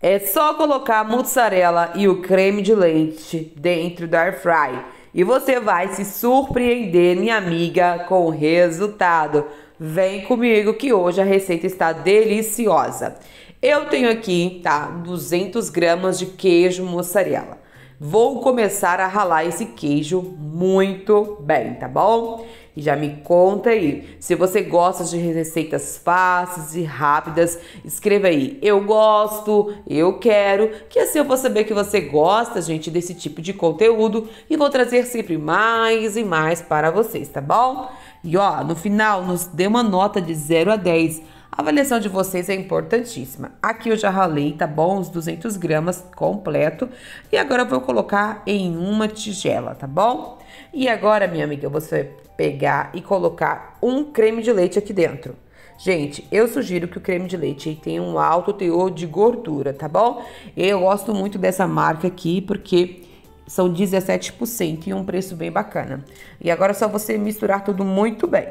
É só colocar a mozzarella e o creme de leite dentro do air fry e você vai se surpreender, minha amiga, com o resultado. Vem comigo que hoje a receita está deliciosa. Eu tenho aqui, tá, 200 gramas de queijo mozzarella. Vou começar a ralar esse queijo muito bem, tá bom? E já me conta aí, se você gosta de receitas fáceis e rápidas, escreva aí, eu gosto, eu quero, que assim eu vou saber que você gosta, gente, desse tipo de conteúdo e vou trazer sempre mais e mais para vocês, tá bom? E ó, no final, nos dê uma nota de 0 a 10. A avaliação de vocês é importantíssima. Aqui eu já ralei, tá bom? os 200 gramas completo. E agora eu vou colocar em uma tigela, tá bom? E agora, minha amiga, você pegar e colocar um creme de leite aqui dentro. Gente, eu sugiro que o creme de leite tenha um alto teor de gordura, tá bom? Eu gosto muito dessa marca aqui porque são 17% e um preço bem bacana. E agora é só você misturar tudo muito bem.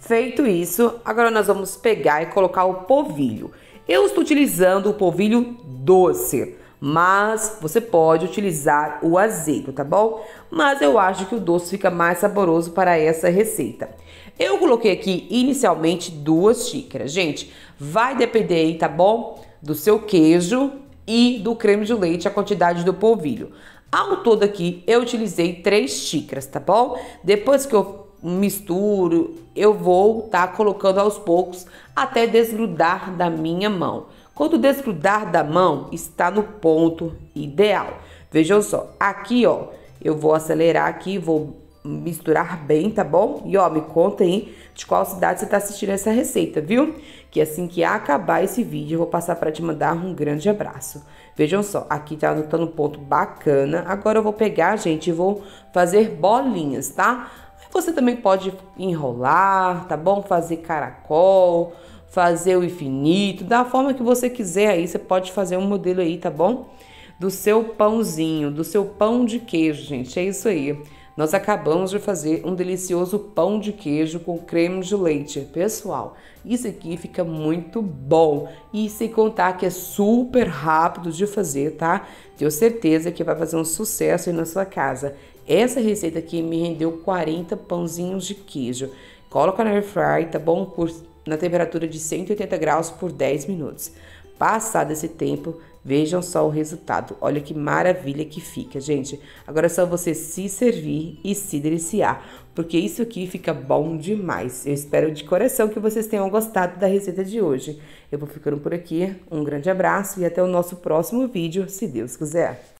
Feito isso, agora nós vamos pegar e colocar o polvilho. Eu estou utilizando o polvilho doce, mas você pode utilizar o azeite, tá bom? Mas eu acho que o doce fica mais saboroso para essa receita. Eu coloquei aqui inicialmente duas xícaras. Gente, vai depender aí, tá bom? Do seu queijo e do creme de leite, a quantidade do polvilho. Ao todo aqui, eu utilizei três xícaras, tá bom? Depois que eu misturo, eu vou estar tá colocando aos poucos até desgrudar da minha mão. Quando desgrudar da mão, está no ponto ideal. Vejam só, aqui ó, eu vou acelerar aqui, vou misturar bem, tá bom? E ó, me conta aí de qual cidade você tá assistindo essa receita, viu? Que assim que acabar esse vídeo, eu vou passar para te mandar um grande abraço. Vejam só, aqui tá anotando tá um ponto bacana. Agora eu vou pegar, gente, e vou fazer bolinhas, tá? Você também pode enrolar, tá bom? Fazer caracol, fazer o infinito, da forma que você quiser aí, você pode fazer um modelo aí, tá bom? Do seu pãozinho, do seu pão de queijo, gente. É isso aí. Nós acabamos de fazer um delicioso pão de queijo com creme de leite. Pessoal, isso aqui fica muito bom. E sem contar que é super rápido de fazer, tá? Tenho certeza que vai fazer um sucesso aí na sua casa. Essa receita aqui me rendeu 40 pãozinhos de queijo. Coloca na air fry, tá bom? Por, na temperatura de 180 graus por 10 minutos. Passado esse tempo, Vejam só o resultado. Olha que maravilha que fica, gente. Agora é só você se servir e se deliciar, porque isso aqui fica bom demais. Eu espero de coração que vocês tenham gostado da receita de hoje. Eu vou ficando por aqui. Um grande abraço e até o nosso próximo vídeo, se Deus quiser.